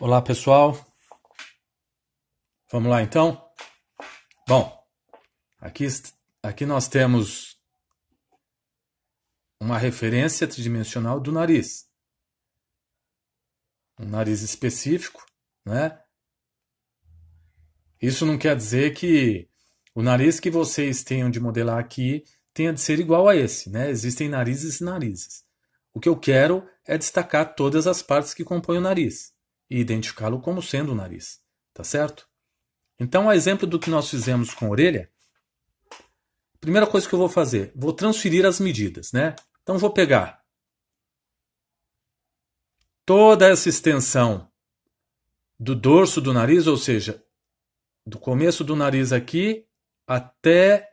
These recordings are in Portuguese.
Olá, pessoal. Vamos lá então? Bom, aqui, aqui nós temos uma referência tridimensional do nariz. Um nariz específico, né? Isso não quer dizer que o nariz que vocês tenham de modelar aqui tenha de ser igual a esse, né? Existem narizes e narizes. O que eu quero é destacar todas as partes que compõem o nariz e identificá-lo como sendo o nariz, tá certo? Então, a exemplo do que nós fizemos com a orelha, primeira coisa que eu vou fazer, vou transferir as medidas, né? Então, vou pegar toda essa extensão do dorso do nariz, ou seja, do começo do nariz aqui até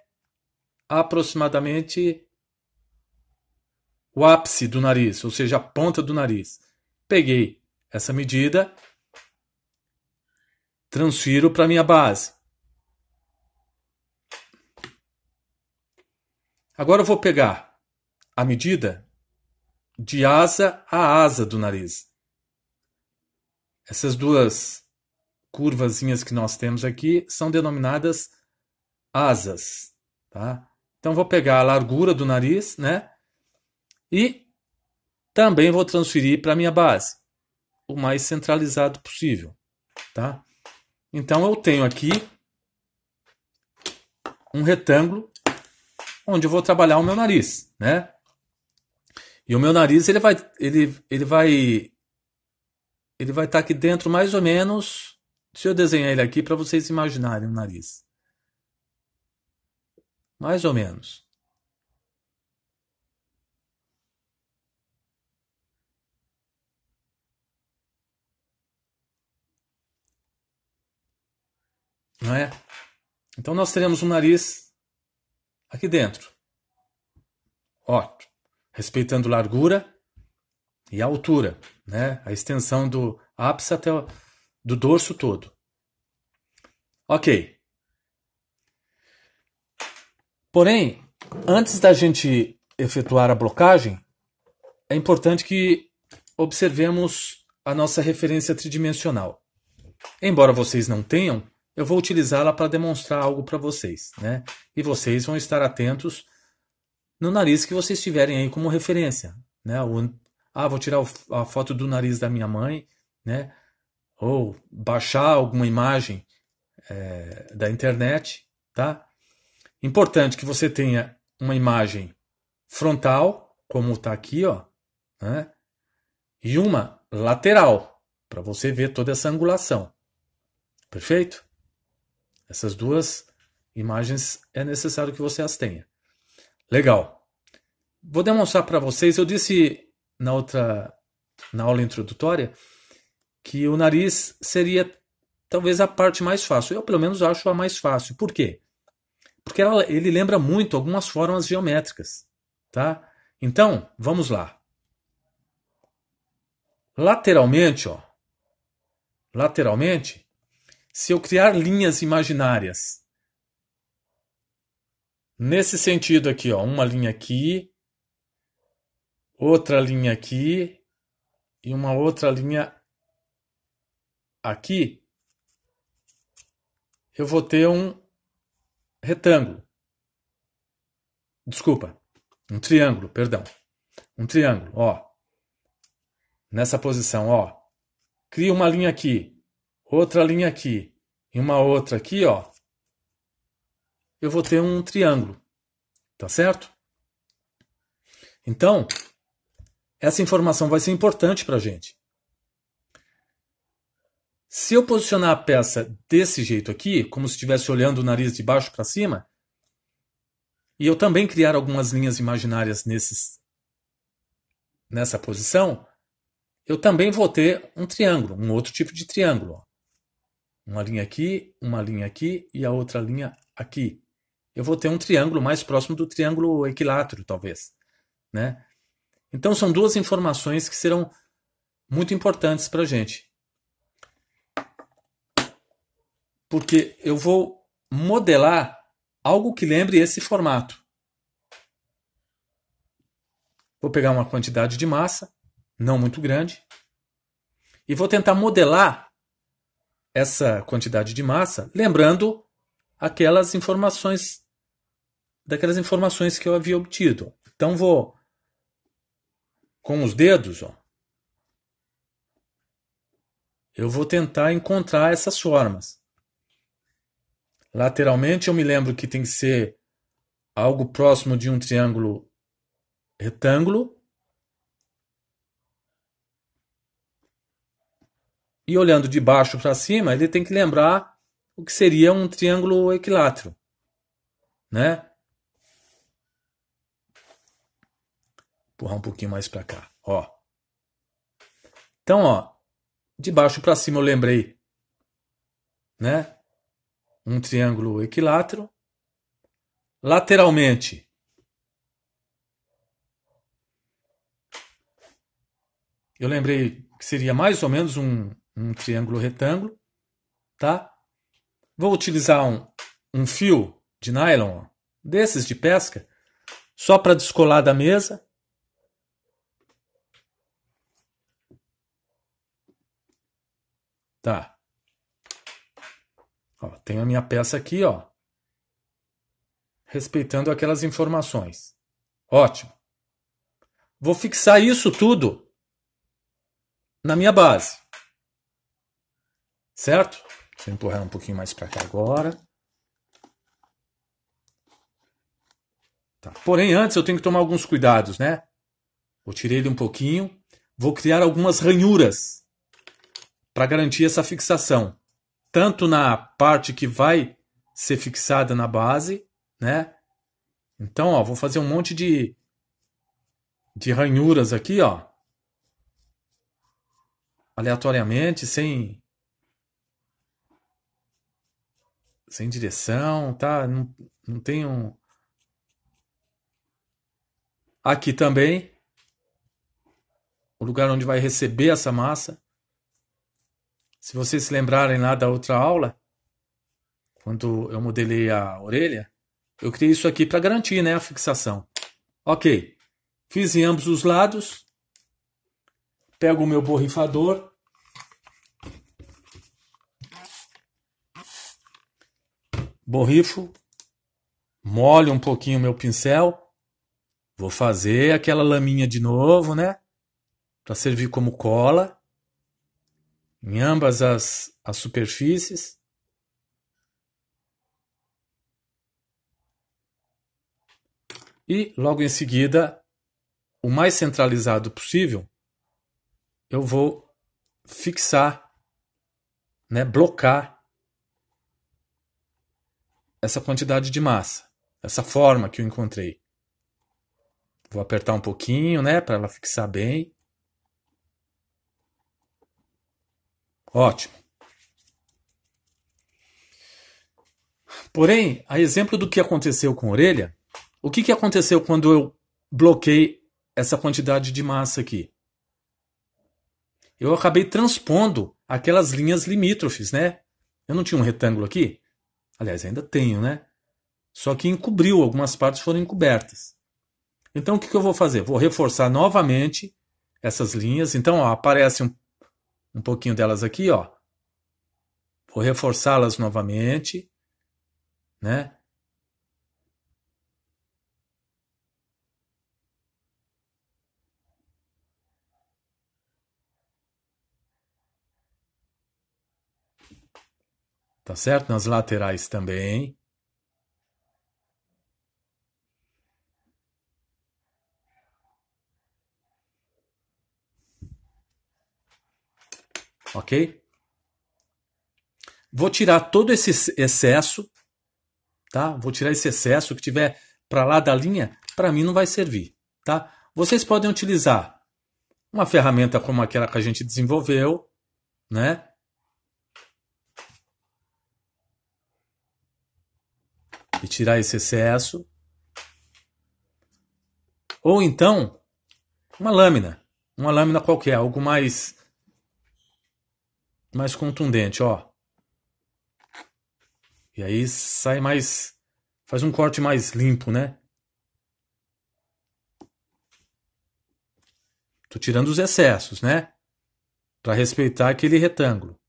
aproximadamente o ápice do nariz, ou seja, a ponta do nariz. Peguei essa medida, transfiro para minha base. Agora eu vou pegar a medida de asa a asa do nariz. Essas duas curvazinhas que nós temos aqui são denominadas asas, tá? Então vou pegar a largura do nariz, né? E também vou transferir para minha base o mais centralizado possível, tá? Então eu tenho aqui um retângulo onde eu vou trabalhar o meu nariz, né? E o meu nariz ele vai ele ele vai ele vai estar tá aqui dentro mais ou menos. Se eu desenhar ele aqui para vocês imaginarem o nariz, mais ou menos. Não é? Então nós teremos um nariz aqui dentro. ó, Respeitando largura e altura, né? A extensão do ápice até o, do dorso todo. Ok. Porém, antes da gente efetuar a blocagem, é importante que observemos a nossa referência tridimensional. Embora vocês não tenham, eu vou utilizá-la para demonstrar algo para vocês, né? E vocês vão estar atentos no nariz que vocês tiverem aí como referência, né? ah, vou tirar a foto do nariz da minha mãe, né? Ou baixar alguma imagem é, da internet, tá? Importante que você tenha uma imagem frontal, como está aqui, ó, né? E uma lateral, para você ver toda essa angulação. Perfeito? Essas duas imagens é necessário que você as tenha. Legal. Vou demonstrar para vocês. Eu disse na outra na aula introdutória que o nariz seria talvez a parte mais fácil. Eu pelo menos acho a mais fácil. Por quê? Porque ela, ele lembra muito algumas formas geométricas, tá? Então, vamos lá. Lateralmente, ó. Lateralmente, se eu criar linhas imaginárias. Nesse sentido aqui, ó, uma linha aqui, outra linha aqui e uma outra linha aqui, eu vou ter um retângulo. Desculpa, um triângulo, perdão. Um triângulo, ó. Nessa posição, ó. Cria uma linha aqui, outra linha aqui e uma outra aqui, ó, eu vou ter um triângulo, tá certo? Então, essa informação vai ser importante para a gente. Se eu posicionar a peça desse jeito aqui, como se estivesse olhando o nariz de baixo para cima, e eu também criar algumas linhas imaginárias nesses, nessa posição, eu também vou ter um triângulo, um outro tipo de triângulo. Uma linha aqui, uma linha aqui e a outra linha aqui. Eu vou ter um triângulo mais próximo do triângulo equilátero, talvez. Né? Então, são duas informações que serão muito importantes para a gente. Porque eu vou modelar algo que lembre esse formato. Vou pegar uma quantidade de massa, não muito grande, e vou tentar modelar essa quantidade de massa, lembrando aquelas informações daquelas informações que eu havia obtido. Então vou com os dedos, ó. Eu vou tentar encontrar essas formas. Lateralmente eu me lembro que tem que ser algo próximo de um triângulo retângulo E olhando de baixo para cima, ele tem que lembrar o que seria um triângulo equilátero, né? Empurrar um pouquinho mais para cá, ó. Então, ó, de baixo para cima eu lembrei, né? Um triângulo equilátero. Lateralmente, eu lembrei que seria mais ou menos um, um triângulo retângulo, tá? Vou utilizar um, um fio de nylon, ó, desses de pesca, só para descolar da mesa. Tá. Ó, tenho a minha peça aqui, ó. Respeitando aquelas informações. Ótimo. Vou fixar isso tudo na minha base certo? vou empurrar um pouquinho mais para cá agora. Tá. Porém, antes eu tenho que tomar alguns cuidados, né? Vou tirar ele um pouquinho, vou criar algumas ranhuras para garantir essa fixação, tanto na parte que vai ser fixada na base, né? Então, ó, vou fazer um monte de de ranhuras aqui, ó. Aleatoriamente, sem sem direção, tá? Não, não tem um. Aqui também, o lugar onde vai receber essa massa. Se vocês se lembrarem lá da outra aula, quando eu modelei a orelha, eu criei isso aqui para garantir né, a fixação. Ok, fiz em ambos os lados, pego o meu borrifador, borrifo, molho um pouquinho meu pincel, vou fazer aquela laminha de novo, né? Para servir como cola em ambas as, as superfícies. E logo em seguida, o mais centralizado possível, eu vou fixar, né, blocar essa quantidade de massa, essa forma que eu encontrei. Vou apertar um pouquinho, né, para ela fixar bem. Ótimo. Porém, a exemplo do que aconteceu com a orelha, o que, que aconteceu quando eu bloqueei essa quantidade de massa aqui? Eu acabei transpondo aquelas linhas limítrofes, né? Eu não tinha um retângulo aqui? Aliás, ainda tenho, né? Só que encobriu, algumas partes foram encobertas. Então, o que, que eu vou fazer? Vou reforçar novamente essas linhas. Então, ó, aparece um, um pouquinho delas aqui, ó. Vou reforçá-las novamente, né? tá certo? Nas laterais também. Ok? Vou tirar todo esse excesso, tá? Vou tirar esse excesso que tiver para lá da linha, para mim não vai servir, tá? Vocês podem utilizar uma ferramenta como aquela que a gente desenvolveu, né? e tirar esse excesso. Ou então, uma lâmina. Uma lâmina qualquer, algo mais mais contundente, ó. E aí sai mais faz um corte mais limpo, né? Tô tirando os excessos, né? Para respeitar aquele retângulo.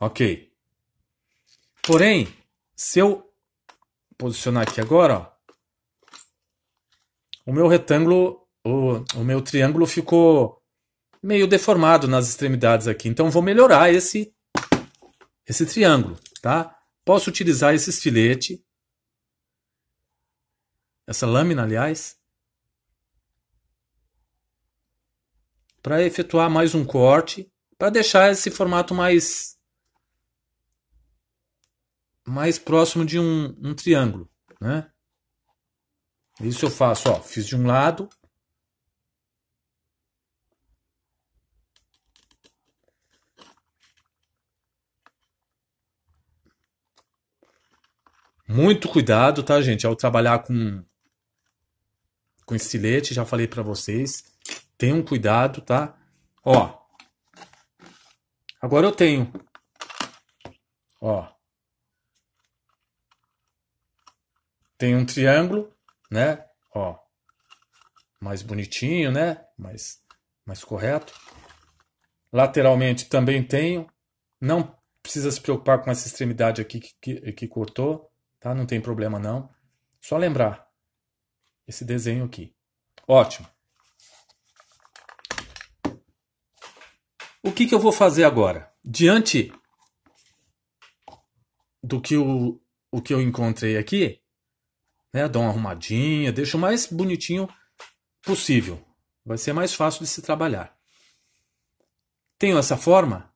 Ok. Porém, se eu posicionar aqui agora, ó, o meu retângulo, o, o meu triângulo ficou meio deformado nas extremidades aqui. Então, vou melhorar esse, esse triângulo, tá? Posso utilizar esse estilete, essa lâmina, aliás, para efetuar mais um corte, para deixar esse formato mais mais próximo de um, um triângulo, né? Isso eu faço, ó, fiz de um lado. Muito cuidado, tá, gente? Ao trabalhar com com estilete, já falei para vocês, tenham cuidado, tá? Ó. Agora eu tenho ó tem um triângulo, né? Ó, mais bonitinho, né? Mais, mais correto. Lateralmente também tenho. Não precisa se preocupar com essa extremidade aqui que, que, que cortou, tá? Não tem problema não. Só lembrar esse desenho aqui. Ótimo. O que, que eu vou fazer agora? Diante do que, o, o que eu encontrei aqui, né? Dá uma arrumadinha, deixa o mais bonitinho possível. Vai ser mais fácil de se trabalhar. Tenho essa forma,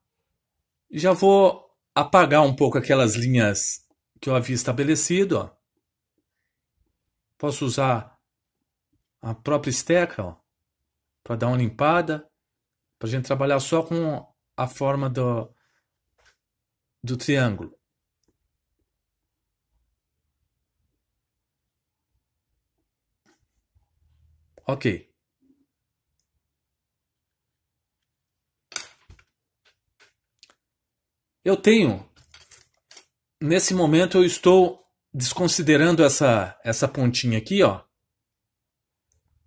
já vou apagar um pouco aquelas linhas que eu havia estabelecido. Ó. Posso usar a própria esteca para dar uma limpada, para a gente trabalhar só com a forma do, do triângulo. Ok. Eu tenho. Nesse momento eu estou desconsiderando essa essa pontinha aqui, ó.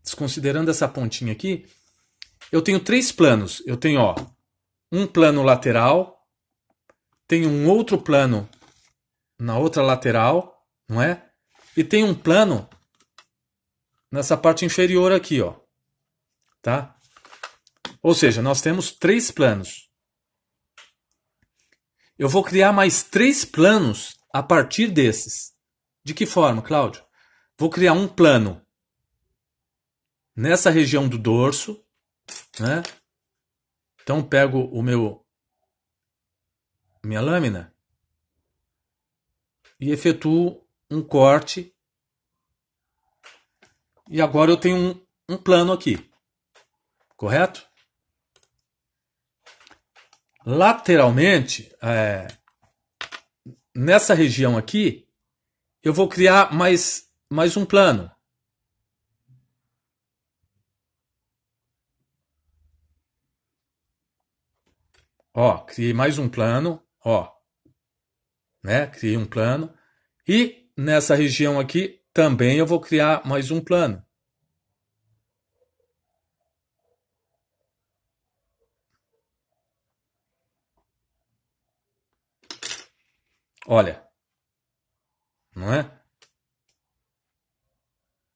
Desconsiderando essa pontinha aqui, eu tenho três planos. Eu tenho, ó, um plano lateral, tenho um outro plano na outra lateral, não é? E tem um plano nessa parte inferior aqui, ó. Tá? Ou seja, nós temos três planos. Eu vou criar mais três planos a partir desses. De que forma, Cláudio? Vou criar um plano nessa região do dorso, né? Então pego o meu minha lâmina e efetuo um corte e agora eu tenho um, um plano aqui. Correto? Lateralmente, é, nessa região aqui, eu vou criar mais, mais um plano. Ó, criei mais um plano, ó. Né? Criei um plano. E nessa região aqui, também eu vou criar mais um plano. Olha, não é?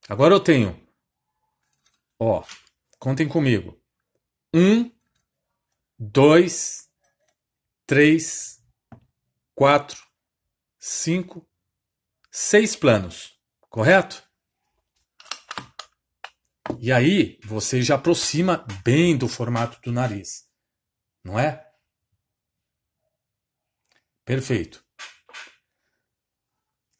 Agora eu tenho, ó, contem comigo. Um, dois, três, quatro, cinco, seis planos correto? E aí você já aproxima bem do formato do nariz, não é? Perfeito.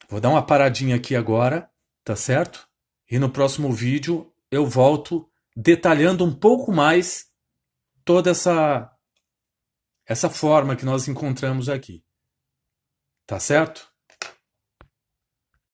Vou dar uma paradinha aqui agora, tá certo? E no próximo vídeo eu volto detalhando um pouco mais toda essa essa forma que nós encontramos aqui. Tá certo?